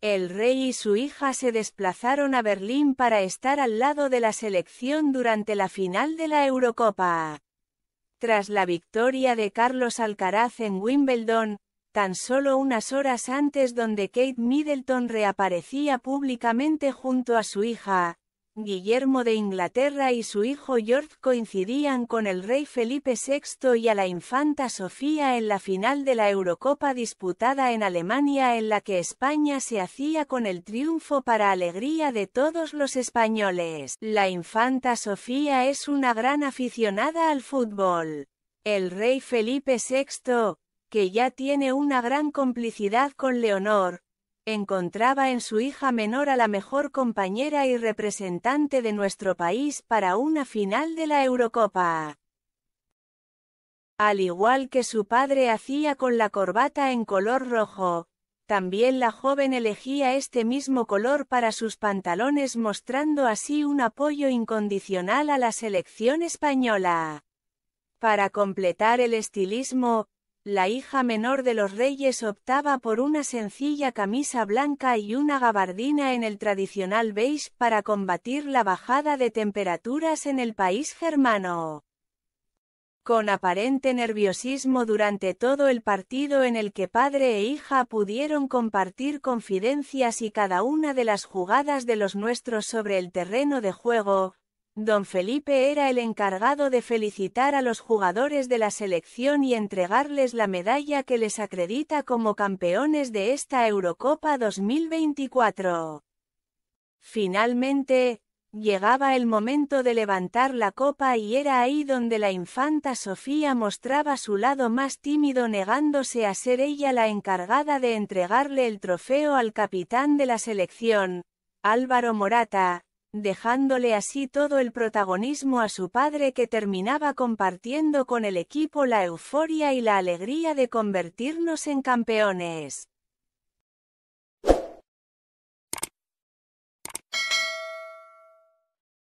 El rey y su hija se desplazaron a Berlín para estar al lado de la selección durante la final de la Eurocopa. Tras la victoria de Carlos Alcaraz en Wimbledon, tan solo unas horas antes donde Kate Middleton reaparecía públicamente junto a su hija, Guillermo de Inglaterra y su hijo George coincidían con el rey Felipe VI y a la infanta Sofía en la final de la Eurocopa disputada en Alemania en la que España se hacía con el triunfo para alegría de todos los españoles. La infanta Sofía es una gran aficionada al fútbol. El rey Felipe VI, que ya tiene una gran complicidad con Leonor, encontraba en su hija menor a la mejor compañera y representante de nuestro país para una final de la Eurocopa. Al igual que su padre hacía con la corbata en color rojo, también la joven elegía este mismo color para sus pantalones mostrando así un apoyo incondicional a la selección española. Para completar el estilismo, la hija menor de los reyes optaba por una sencilla camisa blanca y una gabardina en el tradicional beige para combatir la bajada de temperaturas en el país germano. Con aparente nerviosismo durante todo el partido en el que padre e hija pudieron compartir confidencias y cada una de las jugadas de los nuestros sobre el terreno de juego, Don Felipe era el encargado de felicitar a los jugadores de la selección y entregarles la medalla que les acredita como campeones de esta Eurocopa 2024. Finalmente, llegaba el momento de levantar la copa y era ahí donde la infanta Sofía mostraba su lado más tímido negándose a ser ella la encargada de entregarle el trofeo al capitán de la selección, Álvaro Morata, dejándole así todo el protagonismo a su padre que terminaba compartiendo con el equipo la euforia y la alegría de convertirnos en campeones.